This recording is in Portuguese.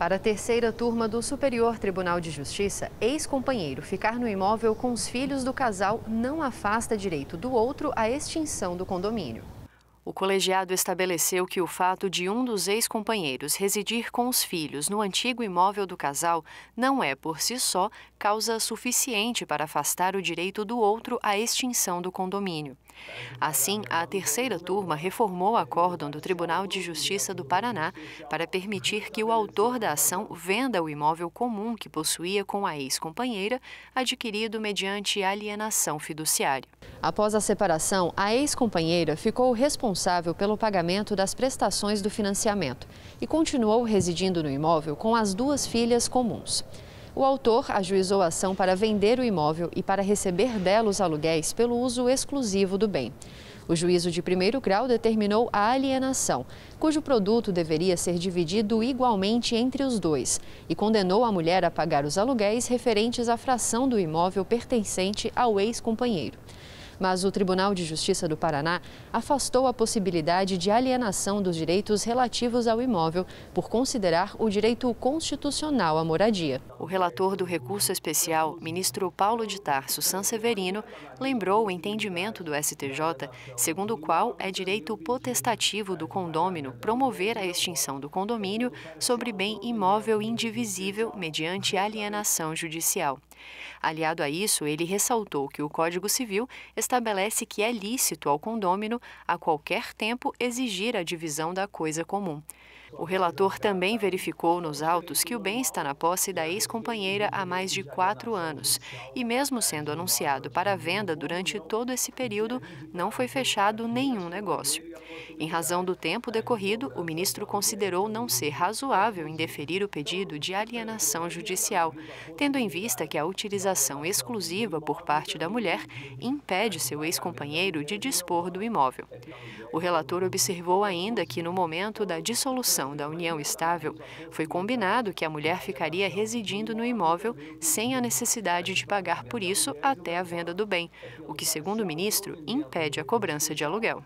Para a terceira turma do Superior Tribunal de Justiça, ex-companheiro ficar no imóvel com os filhos do casal não afasta direito do outro à extinção do condomínio. O colegiado estabeleceu que o fato de um dos ex-companheiros residir com os filhos no antigo imóvel do casal não é, por si só, causa suficiente para afastar o direito do outro à extinção do condomínio. Assim, a terceira turma reformou o acórdão do Tribunal de Justiça do Paraná para permitir que o autor da ação venda o imóvel comum que possuía com a ex-companheira, adquirido mediante alienação fiduciária. Após a separação, a ex-companheira ficou responsável responsável pelo pagamento das prestações do financiamento e continuou residindo no imóvel com as duas filhas comuns. O autor ajuizou a ação para vender o imóvel e para receber dela os aluguéis pelo uso exclusivo do bem. O juízo de primeiro grau determinou a alienação, cujo produto deveria ser dividido igualmente entre os dois, e condenou a mulher a pagar os aluguéis referentes à fração do imóvel pertencente ao ex-companheiro mas o Tribunal de Justiça do Paraná afastou a possibilidade de alienação dos direitos relativos ao imóvel por considerar o direito constitucional à moradia. O relator do recurso especial, ministro Paulo de Tarso Sanseverino, lembrou o entendimento do STJ, segundo o qual é direito potestativo do condômino promover a extinção do condomínio sobre bem imóvel indivisível mediante alienação judicial. Aliado a isso, ele ressaltou que o Código Civil estabelece que é lícito ao condômino, a qualquer tempo, exigir a divisão da coisa comum. O relator também verificou nos autos que o bem está na posse da ex-companheira há mais de quatro anos. E mesmo sendo anunciado para venda durante todo esse período, não foi fechado nenhum negócio. Em razão do tempo decorrido, o ministro considerou não ser razoável indeferir o pedido de alienação judicial, tendo em vista que a utilização exclusiva por parte da mulher impede seu ex-companheiro de dispor do imóvel. O relator observou ainda que, no momento da dissolução, construção da união estável, foi combinado que a mulher ficaria residindo no imóvel sem a necessidade de pagar por isso até a venda do bem, o que, segundo o ministro, impede a cobrança de aluguel.